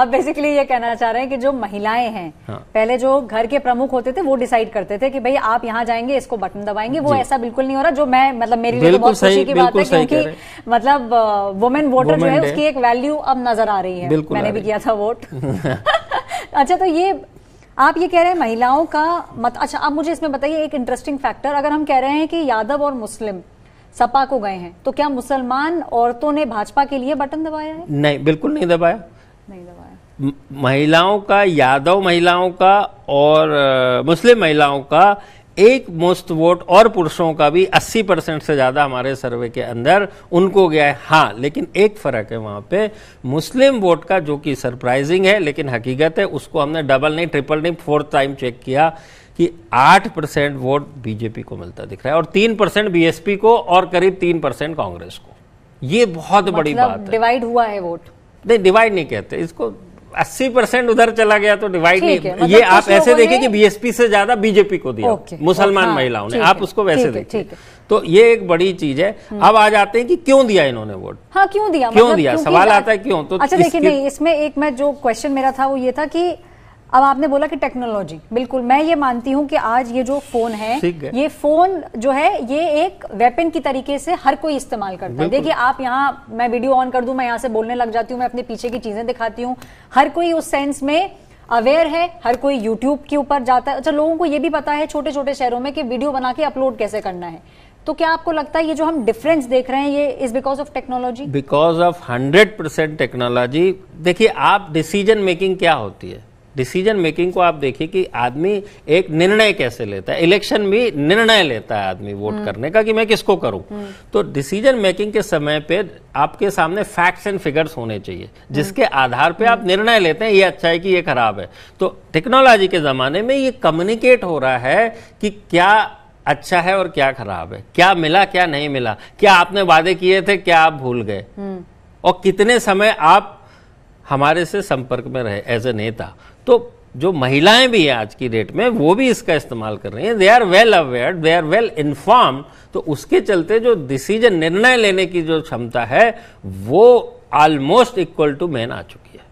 आप बेसिकली ये कहना चाह रहे हैं कि जो महिलाएं हैं हाँ। पहले जो घर के प्रमुख होते थे वो डिसाइड करते थे कि भाई आप यहाँ जाएंगे इसको बटन दबाएंगे वो ऐसा बिल्कुल नहीं हो रहा जो मैं मतलब मेरे लिए तो बहुत खुशी की बात है क्योंकि मतलब वुमेन वोटर जो है उसकी एक वैल्यू अब नजर आ रही है मैंने भी किया था वोट अच्छा तो ये आप ये कह रहे हैं महिलाओं का मत अच्छा आप मुझे इसमें बताइए एक इंटरेस्टिंग फैक्टर अगर हम कह रहे हैं कि यादव और मुस्लिम सपा को गए हैं तो क्या मुसलमान औरतों ने भाजपा के लिए बटन दबाया है नहीं बिल्कुल नहीं दबाया नहीं दबाया महिलाओं का यादव महिलाओं का और मुस्लिम महिलाओं का एक मोस्ट वोट और पुरुषों का भी 80 परसेंट से ज़्यादा हमारे सर्वे के अंदर उनको गया है हाँ लेकिन एक फ़र्क है वहां पे मुस्लिम वोट का जो कि सरप्राइजिंग है लेकिन हकीकत है उसको हमने डबल नहीं ट्रिपल नहीं फोर्थ टाइम चेक किया कि 8 परसेंट वोट बीजेपी को मिलता दिख रहा है और 3 परसेंट बीएसपी को और करीब 3 परसेंट कांग्रेस को ये बहुत मतलब बड़ी बात डिवाइड हुआ है वोट नहीं डिवाइड नहीं कहते इसको अस्सी परसेंट उधर चला गया तो डिवाइड नहीं मतलब ये आप ऐसे देखिए कि बीएसपी से ज्यादा बीजेपी को दिया मुसलमान हाँ, महिलाओं ने आप उसको वैसे देखिए तो ये एक बड़ी चीज है हम्म। अब आ जाते हैं कि क्यों दिया इन्होंने वोट हाँ क्यों दिया क्यों मतलब दिया सवाल आता है क्यों तो अच्छा देखिए नहीं इसमें एक मैं जो क्वेश्चन मेरा था वो ये था कि अब आपने बोला कि टेक्नोलॉजी बिल्कुल मैं ये मानती हूँ कि आज ये जो फोन है, ये फोन जो है ये एक वेपन की तरीके से हर कोई इस्तेमाल करता है देखिए आप यहाँ मैं वीडियो ऑन कर दू मैं यहाँ से बोलने लग जाती हूँ मैं अपने पीछे की चीजें दिखाती हूँ हर कोई उस सेंस में अवेयर है हर कोई यूट्यूब के ऊपर जाता है अच्छा लोगों को ये भी पता है छोटे छोटे शहरों में कि वीडियो बना के अपलोड कैसे करना है तो क्या आपको लगता है ये जो हम डिफरेंस देख रहे हैं ये is because of technology because of hundred percent technology देखिए आप डिसीजन मेकिंग क्या होती है डिसीजन मेकिंग को आप देखिए कि आदमी एक निर्णय कैसे लेता है इलेक्शन भी निर्णय लेता है आदमी वोट हम्म। करने का कि मैं किसको करूं हम्म। तो डिसीजन मेकिंग के समय पे आपके सामने फैक्ट्स एंड फिगर्स होने चाहिए हम्म। जिसके आधार पे आप निर्णय लेते हैं ये अच्छा है कि ये खराब है तो टेक्नोलॉजी के ज़माने में ये कम्युनिकेट हो रहा है कि क्या अच्छा है और क्या खराब है क्या मिला क्या नहीं मिला क्या आपने वादे किए थे क्या आप भूल गए और कितने समय आप हमारे से संपर्क में रहे एज ए नेता तो जो महिलाएं भी हैं आज की डेट में वो भी इसका इस्तेमाल कर रही हैं they are well aware they are well inform तो उसके चलते जो डिसीजन निर्णय लेने की जो क्षमता है वो ऑलमोस्ट इक्वल टू मैन आ चुकी है